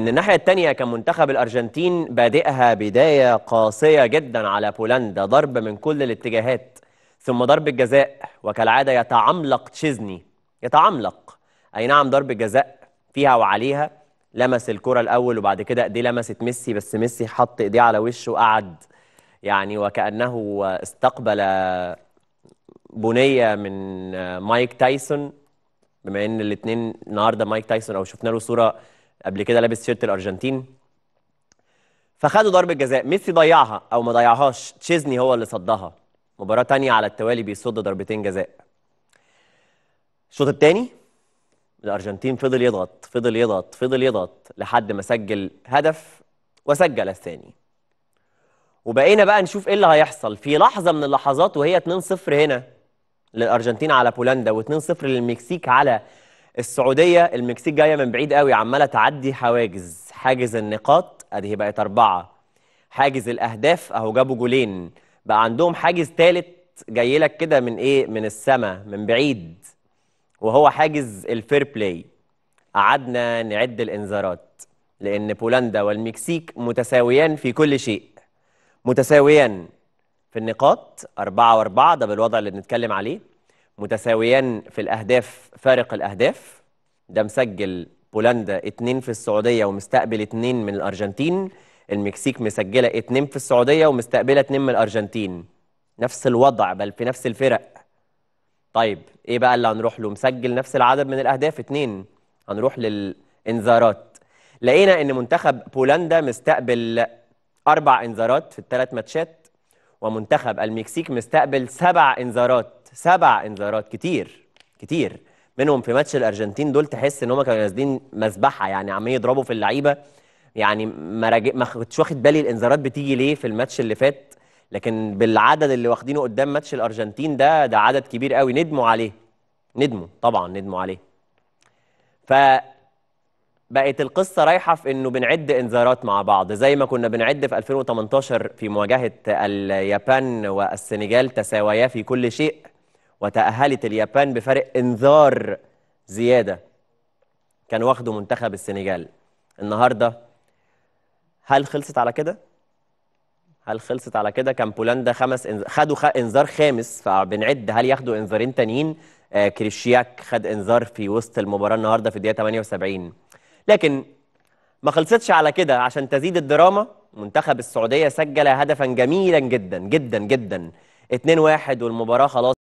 من الناحية الثانية كان منتخب الأرجنتين بادئها بداية قاسية جدا على بولندا ضرب من كل الاتجاهات ثم ضرب الجزاء وكالعادة يتعملق تشيزني يتعملق أي نعم ضرب الجزاء فيها وعليها لمس الكرة الأول وبعد كده دي لمست ميسي بس ميسي حط إيديه على وشه وقعد يعني وكأنه استقبل بنية من مايك تايسون بما إن الاتنين النهاردة مايك تايسون أو شفنا له صورة قبل كده لابس شيرت الارجنتين فخدوا ضربه جزاء ميسي ضيعها او ما ضيعهاش تشيزني هو اللي صدها مباراه تانية على التوالي بيصد ضربتين جزاء الشوط الثاني الارجنتين فضل يضغط فضل يضغط فضل يضغط لحد ما سجل هدف وسجل الثاني وبقينا بقى نشوف ايه اللي هيحصل في لحظه من اللحظات وهي 2-0 هنا للارجنتين على بولندا و2-0 للمكسيك على السعوديه المكسيك جايه من بعيد قوي عماله تعدي حواجز حاجز النقاط ادي بقت اربعه حاجز الاهداف اهو جابوا جولين بقى عندهم حاجز ثالث جاي لك كده من ايه من السما من بعيد وهو حاجز الفير بلاي قعدنا نعد الانذارات لان بولندا والمكسيك متساويان في كل شيء متساويان في النقاط أربعة وأربعة ده بالوضع اللي بنتكلم عليه متساويان في الأهداف فارق الأهداف ده مسجل بولندا 2 في السعودية ومستقبل 2 من الأرجنتين المكسيك مسجلة 2 في السعودية ومستقبلة 2 من الأرجنتين نفس الوضع بل في نفس الفرق طيب إيه بقى اللي هنروح له مسجل نفس العدد من الأهداف 2 هنروح للإنذارات لقينا إن منتخب بولندا مستقبل أربع إنذارات في الثلاث ماتشات ومنتخب المكسيك مستقبل سبع انذارات سبع انذارات كتير كتير منهم في ماتش الارجنتين دول تحس ان هم كانوا نازلين مذبحه يعني عم يضربوا في اللعيبه يعني ما ما كنتش واخد بالي الانذارات بتيجي ليه في الماتش اللي فات لكن بالعدد اللي واخدينه قدام ماتش الارجنتين ده ده عدد كبير قوي ندموا عليه ندموا طبعا ندموا عليه ف بقت القصه رايحه في انه بنعد انذارات مع بعض زي ما كنا بنعد في 2018 في مواجهه اليابان والسنغال تساويا في كل شيء وتاهلت اليابان بفرق انذار زياده كان واخده منتخب السنغال النهارده هل خلصت على كده هل خلصت على كده كان بولندا خمس خدوا خ... انذار خامس فبنعد هل ياخدوا انذارين تانيين آه كريشياك خد انذار في وسط المباراه النهارده في الدقيقه 78 لكن ما خلصتش على كده عشان تزيد الدراما منتخب السعودية سجل هدفا جميلا جدا جدا جدا 2-1 والمباراة خلاص